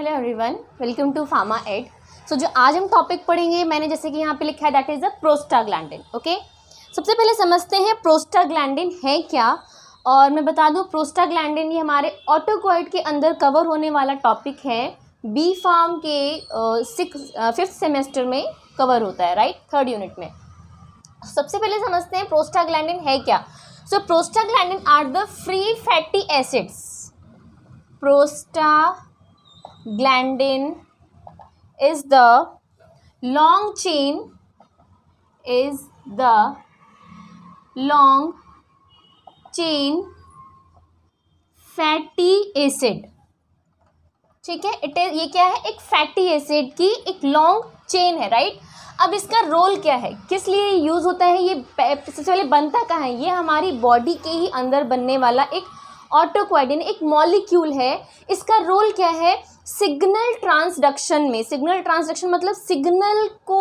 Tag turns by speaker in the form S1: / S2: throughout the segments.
S1: Hello everyone welcome to Pharma Ed so जो आज हम टॉपिक पढ़ेंगे मैंने जैसे कि यहाँ पे लिखा है that is a prostaglandin okay सबसे पहले समझते हैं प्रोस्टाग्लैंडिन है क्या और मैं बता दूँ प्रोस्टाग्लैंडिन ये हमारे ऑटोकॉइड के अंदर कवर होने वाला टॉपिक है बी फार्म के सिक्स फिफ्थ सेमेस्टर में कवर होता है राइट थर्ड यूनिट में सबसे पहले समझते हैं प्रोस्टाग्लैंडिन है क्या so prostaglandin are the free fatty acids prostaglandin is the long chain is the long chain fatty acid ठीक है इट इज ये क्या है एक फैटी एसिड की एक लॉन्ग चेन है राइट अब इसका रोल क्या है किस लिए यूज़ होता है ये सबसे पहले बनता कहाँ है ये हमारी बॉडी के ही अंदर बनने वाला एक ऑटोक्वाइडिन एक मॉलिक्यूल है इसका रोल क्या है सिग्नल ट्रांसडक्शन में सिग्नल ट्रांसडक्शन मतलब सिग्नल को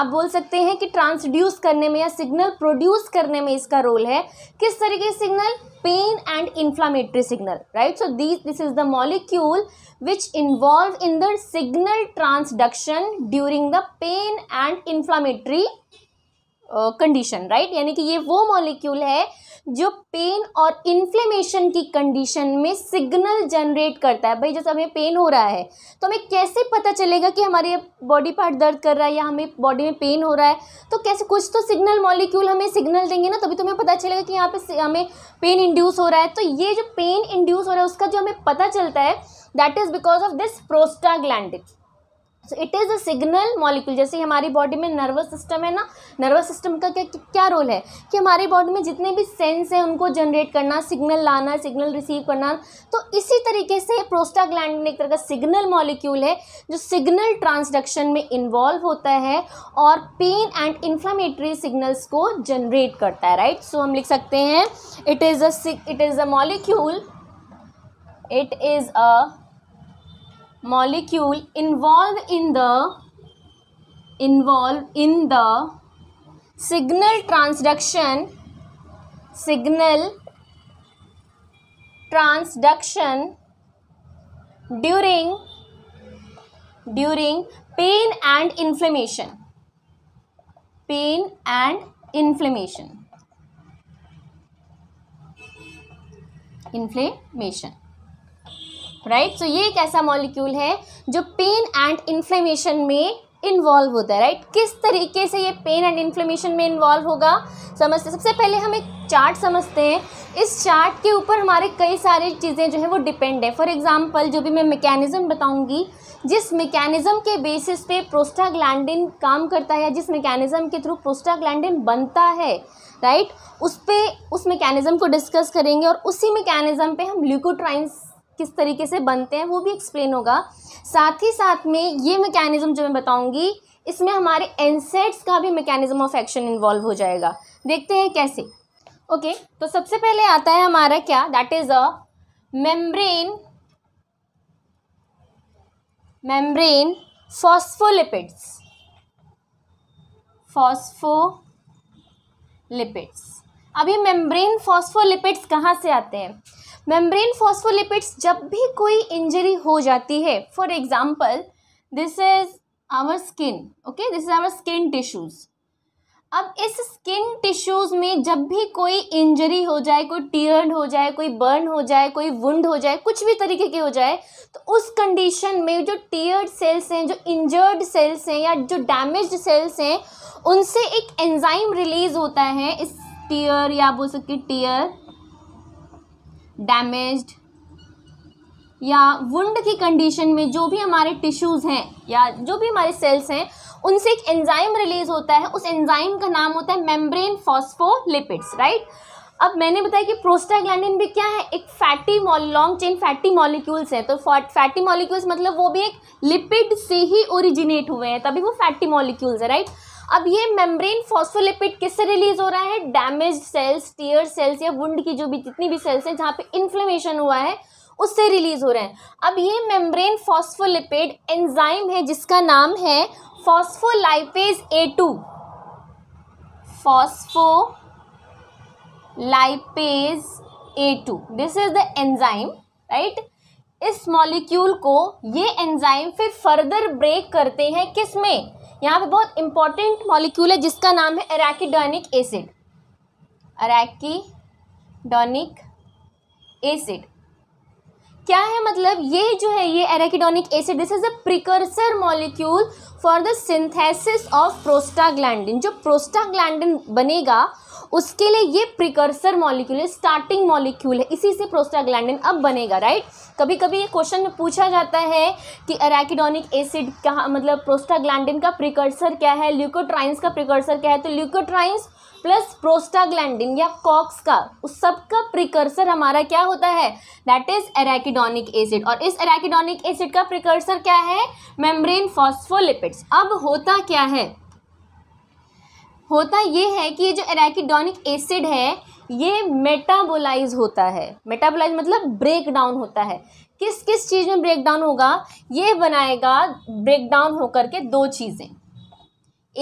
S1: आप बोल सकते हैं कि ट्रांसड्यूस करने में या सिग्नल प्रोड्यूस करने में इसका रोल है किस तरीके signal pain and inflammatory signal right so this this is the molecule which involve in the signal transduction during the pain and inflammatory condition right यानी कि ये वो मॉलिक्यूल है जो पेन और इन्फ्लेमेशन की कंडीशन में सिग्नल जनरेट करता है भाई जैसे हमें पेन हो रहा है तो हमें कैसे पता चलेगा कि हमारे बॉडी पार्ट दर्द कर रहा है या हमें बॉडी में पेन हो रहा है तो कैसे कुछ तो सिग्नल मॉलिक्यूल हमें सिग्नल देंगे ना तभी तो हमें पता चलेगा कि यहाँ पे हमें पेन इंड्यूस हो रहा है तो ये जो पेन इंड्यूस हो रहा है उसका जो हमें पता चलता है that is because of this prostaglandin so it is a signal molecule जैसे हमारी बॉडी में नर्वस सिस्टम है ना नर्वस सिस्टम का क्या क्या रोल है कि हमारी बॉडी में जितने भी सेंस हैं उनको जनरेट करना सिग्नल लाना सिग्नल रिसीव करना तो इसी तरीके से प्रोस्टाग्लैंड एक तरह का सिग्नल मॉलिक्यूल है जो सिग्नल ट्रांसडक्शन में इन्वॉल्व होता है और पेन एंड इन्फ्लामेटरी सिग्नल्स को जनरेट करता है राइट सो so, हम लिख सकते हैं it is at it is a molecule it is a molecule involved in the involved in the signal transduction signal transduction during during pain and inflammation pain and inflammation inflammation right right? So so, ये एक ऐसा molecule है जो pain and inflammation में involve होता है right right? किस तरीके से ये पेन एंड इन्फ्लेमेशन में इन्वॉल्व होगा समझते सबसे पहले हम एक चार्ट समझते हैं इस चार्ट के ऊपर हमारे कई सारी चीज़ें जो है वो डिपेंड है फॉर एग्जांपल जो भी मैं मैकेनिज़्म बताऊंगी जिस मैकेनिज़्म के बेसिस पे प्रोस्टाग्लैंडिन काम करता है जिस मैकेनिज़्म के थ्रू प्रोस्टाग्लैंडिन बनता है राइट उस पर उस मैकेनिज़्म को डिस्कस करेंगे और उसी मैकेनिज़्म पे हम ल्यूकोट्राइन्स किस तरीके से बनते हैं वो भी एक्सप्लेन होगा साथ ही साथ में ये मैकेनिज़्म जो मैं बताऊँगी इसमें हमारे एनसेट्स का भी मैकेनिज़्म ऑफ एक्शन इन्वॉल्व हो जाएगा देखते हैं कैसे ओके okay, तो सबसे पहले आता है हमारा क्या that is a membrane membrane phospholipids phospholipids अभी मेम्ब्रेन फॉस्फोलिपिड्स कहाँ से आते हैं मेम्ब्रेन फॉस्फोलिपिड्स जब भी कोई इंजरी हो जाती है for example this is our skin okay this is our skin tissues अब इस स्किन टिश्यूज़ में जब भी कोई इंजरी हो जाए कोई टीयर्ड हो जाए कोई बर्न हो जाए कोई वुंड हो जाए कुछ भी तरीके के हो जाए तो उस कंडीशन में जो टीयर्ड सेल्स हैं जो इंजर्ड सेल्स हैं या जो डैमेज सेल्स हैं उनसे एक एंजाइम रिलीज़ होता है इस टीयर या बोल सकते टीयर डैमेज्ड या वुंड की कंडीशन में जो भी हमारे टिश्यूज़ हैं या जो भी हमारे सेल्स हैं उनसे एक एंजाइम रिलीज होता है उस एंजाइम का नाम होता है मेम्ब्रेन फॉस्फोलिपिड्स राइट अब मैंने बताया कि प्रोस्टाग्लैंडिन भी क्या है एक fatty long chain fatty molecules हैं तो फैटी मॉलिक्यूल्स मतलब वो भी एक लिपिड से ही ओरिजिनेट हुए हैं तभी वो फैटी मॉलिक्यूल्स है राइट right? अब ये मेम्ब्रेन फॉस्फोलिपिड किससे रिलीज हो रहा है डैमेज सेल्स टीयर सेल्स या वुंड की जो भी जितनी भी सेल्स है जहाँ पे इन्फ्लेमेशन हुआ है उससे रिलीज हो रहे हैं अब ये मेम्ब्रेन फॉस्फोलिपिड एंजाइम है जिसका नाम है phospholipase A two phospholipase A two this is the enzyme right इस मॉलिक्यूल को ये एंजाइम फिर फर्दर ब्रेक करते हैं किस में यहाँ पे बहुत इंपॉर्टेंट मॉलिक्यूल है जिसका नाम है अरेकिडोनिक एसिड अरेकिडोनिक एसिड क्या है मतलब ये जो है ये arachidonic acid this is a precursor molecule for the synthesis of prostaglandin जो प्रोस्टाग्लैंडिन बनेगा उसके लिए ये प्रिकर्सर मॉलिक्यूल है स्टार्टिंग मॉलिक्यूल है इसी से प्रोस्टाग्लैंडिन अब बनेगा राइट कभी कभी ये क्वेश्चन में पूछा जाता है कि अरेकिडोनिक एसिड कहाँ मतलब प्रोस्टाग्लैंडिन का प्रिकर्सर क्या है ल्यूकोट्राइंस का प्रिकर्सर क्या है तो ल्यूकोट्राइंस प्लस प्रोस्टाग्लैंडिन या कॉक्स का उस सब का प्रिकर्सर हमारा क्या होता है दैट इज एराकिडोनिक एसिड और इस एराकिडोनिक एसिड का प्रिकर्सर क्या है मेम्ब्रेन फॉस्फोलिपिड्स अब होता क्या है होता ये है कि ये जो एराकिडोनिक एसिड है ये मेटाबोलाइज होता है मेटाबोलाइज मतलब ब्रेक डाउन होता है किस किस चीज़ में ब्रेक डाउन होगा ये बनाएगा ब्रेक डाउन होकर के दो चीज़ें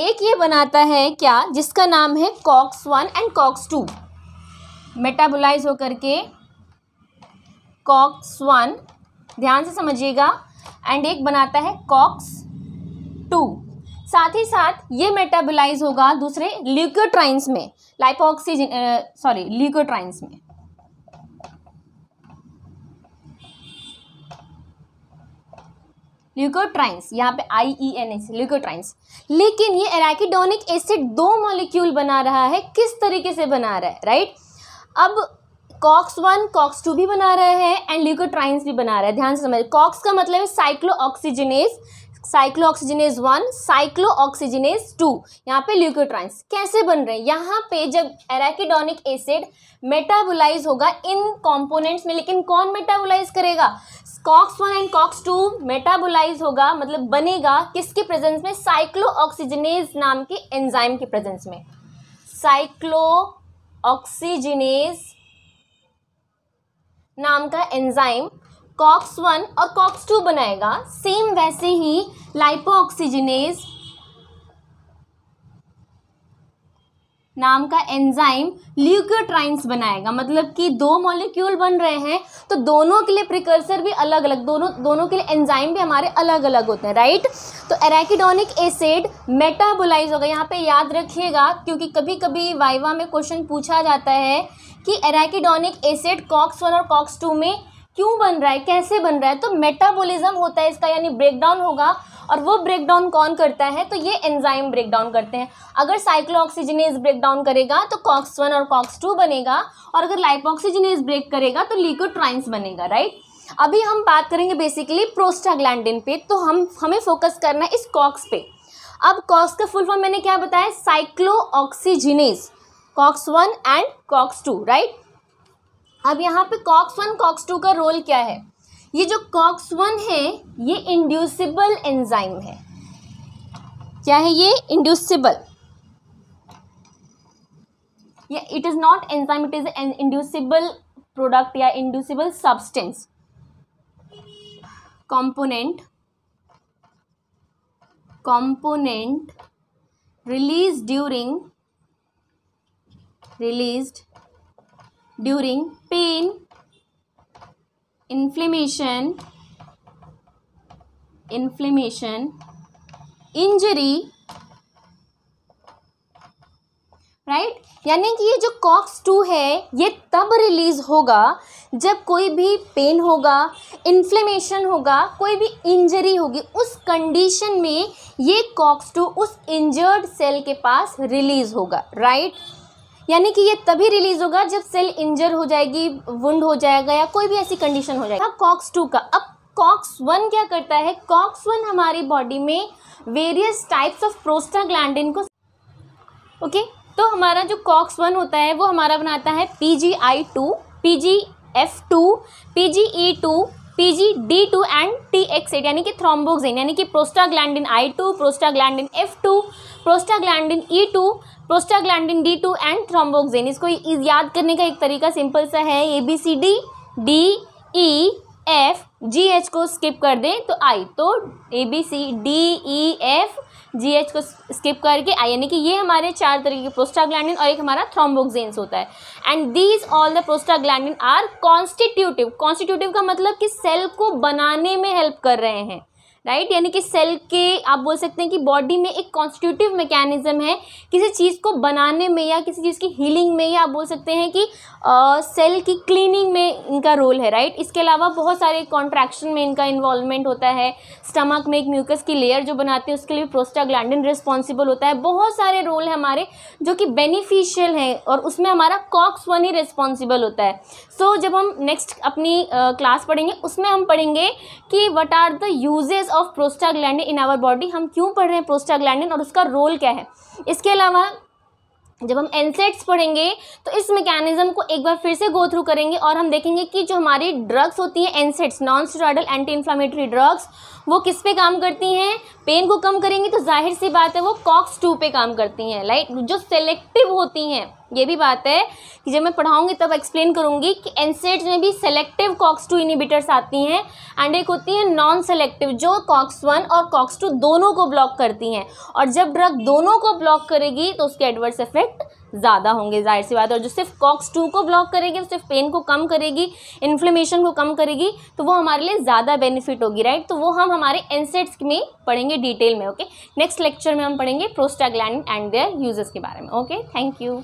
S1: एक ये बनाता है क्या जिसका नाम है COX one and COX two metabolise होकर के कॉक्स वन ध्यान से समझिएगा एंड एक बनाता है कॉक्स टू साथ ही साथ ये मेटाबोलाइज होगा दूसरे ल्यूकोट्राइंस में लाइपोक्सीजन सॉरी ल्यूकोट्राइंस में ल्यूकोट्राइंस यहाँ पे आई ई एन एस ल्यूकोट्राइंस लेकिन ये एराकिडोनिक एसिड दो मॉलिक्यूल बना रहा है किस तरीके से बना रहा है राइट अब कॉक्स वन कॉक्स टू भी बना रहा है एंड ल्यूकोट्राइंस भी बना रहा है ध्यान से समझ कॉक्स का मतलब है cyclo oxygenase cyclooxygenase one cyclooxygenase two यहाँ पे ल्यूकोट्रांस कैसे बन रहे हैं यहाँ पे जब एराकिडोनिक एसिड मेटाबोलाइज होगा इन कंपोनेंट्स में लेकिन कौन मेटाबोलाइज करेगा COX one and COX two metabolise होगा मतलब बनेगा किसके प्रेजेंस में साइक्लोऑक्सीजनेज नाम के एंजाइम के प्रेजेंस में साइक्लो ऑक्सीजनेज नाम का एंजाइम कॉक्स वन और कॉक्स टू बनाएगा सेम वैसे ही लाइपो ऑक्सीजनेज नाम का एंजाइम ल्यूक्योट्राइन्स बनाएगा मतलब कि दो मॉलिक्यूल बन रहे हैं तो दोनों के लिए प्रिकर्सर भी अलग अलग दोनों दोनों के लिए एंजाइम भी हमारे अलग अलग होते हैं राइट तो एराकिडोनिक एसिड मेटाबोलाइज होगा यहाँ पे याद रखिएगा क्योंकि कभी कभी वाइवा में क्वेश्चन पूछा जाता है कि एराकिडोनिक एसिड कॉक्स वन और कॉक्स टू में क्यों बन रहा है कैसे बन रहा है तो मेटाबॉलिज्म होता है इसका यानी ब्रेकडाउन होगा और वो ब्रेकडाउन कौन करता है तो ये एंजाइम ब्रेकडाउन करते हैं अगर साइक्लोऑक्सीजनेज ब्रेकडाउन करेगा तो कॉक्स वन और कॉक्स टू बनेगा और अगर लाइपोक्सीजनेज ब्रेक करेगा तो लीकोट्राइंस बनेगा राइट अभी हम बात करेंगे बेसिकली प्रोस्टाग्लैंडिन पे तो हम हमें फोकस करना है इस कॉक्स पे अब कॉक्स का फुल फॉर्म मैंने क्या बताया cyclo oxygenase COX one and COX two right अब यहाँ पे कॉक्स वन कॉक्स टू का रोल क्या है ये जो कॉक्स वन है ये इंड्यूसिबल एंजाइम है क्या है ये inducible it is not enzyme it is an inducible product या inducible substance component component release during released during pain, inflammation, inflammation, injury, right right? यानी कि ये जो कॉक्स टू है ये तब रिलीज होगा जब कोई भी पेन होगा इन्फ्लेमेशन होगा कोई भी इंजरी होगी उस कंडीशन में ये कॉक्स टू उस इंजर्ड सेल के पास रिलीज होगा राइट right? यानी कि ये तभी रिलीज होगा जब सेल इंजर हो जाएगी वुंड हो जाएगा या कोई भी ऐसी कंडीशन हो जाएगी अब कॉक्स टू का अब कॉक्स वन क्या करता है कॉक्स वन हमारी बॉडी में वेरियस टाइप्स ऑफ प्रोस्टाग्लैंडिन को ओके okay? तो हमारा जो कॉक्स वन होता है वो हमारा बनाता है P G I two P G F two P G E two P G D two and T X eight यानी कि थ्रोम्बोक्सिन यानी कि prostaglandin I two prostaglandin F two prostaglandin E two prostaglandin D two and thromboxane इसको याद करने का एक तरीका सिंपल सा है A B C D D E F G H को स्किप कर दें तो आई तो A B C D E F G H को स्किप करके आई यानी कि ये हमारे चार तरीके के प्रोस्टाग्लैंडिन और एक हमारा थ्रोम्बोक्जेंस होता है and these all the prostaglandin are constitutive constitutive का मतलब कि सेल को बनाने में हेल्प कर रहे हैं राइट यानी कि सेल के आप बोल सकते हैं कि बॉडी में एक कॉन्स्टिट्यूटिव मैकेनिज्म है किसी चीज़ को बनाने में या किसी चीज़ की हीलिंग में या आप बोल सकते हैं कि सेल की क्लीनिंग में इनका रोल है राइट इसके अलावा बहुत सारे कॉन्ट्रैक्शन में इनका इन्वॉल्वमेंट होता है स्टमक में एक म्यूकस की लेयर जो बनाते हैं उसके लिए प्रोस्टाग्लैंडिन रिस्पॉन्सिबल होता है बहुत सारे रोल है हमारे जो कि बेनिफिशियल हैं और उसमें हमारा कॉक्स वन ही रिस्पॉन्सिबल होता है सो so, जब हम नेक्स्ट अपनी क्लास पढ़ेंगे उसमें हम पढ़ेंगे कि what are the uses of prostaglandin in our body हम क्यों पढ़ रहे हैं प्रोस्टाग्लैंडिन और उसका रोल क्या है इसके अलावा जब हम एनसेट्स पढ़ेंगे तो इस मैकेनिज्म को एक बार फिर से गो थ्रू करेंगे और हम देखेंगे कि जो हमारी ड्रग्स होती हैं NSAIDs non steroidal anti inflammatory drugs वो किस पे काम करती हैं पेन को कम करेंगी तो जाहिर सी बात है वो कॉक्स टू पे काम करती हैं लाइट जो सेलेक्टिव होती हैं ये भी बात है कि जब मैं पढ़ाऊंगी तब एक्सप्लेन करूंगी कि एनसेट में भी सेलेक्टिव कॉक्स टू इनिबिटर्स आती हैं एंड एक होती है नॉन सेलेक्टिव जो कॉक्स वन और कॉक्स टू दोनों को ब्लॉक करती हैं और जब ड्रग दोनों को ब्लॉक करेगी तो उसके एडवर्स इफेक्ट ज़्यादा होंगे जाहिर सी बात और जो सिर्फ कॉक्स टू को ब्लॉक करेगी वो सिर्फ पेन को कम करेगी इन्फ्लेमेशन को कम करेगी तो वो हमारे लिए ज़्यादा बेनिफिट होगी राइट तो वो हम हमारे एनसेट्स में पढ़ेंगे डिटेल में ओके नेक्स्ट लेक्चर में हम पढ़ेंगे प्रोस्टाग्लैंड एंड देयर यूजेस के बारे में ओके थैंक यू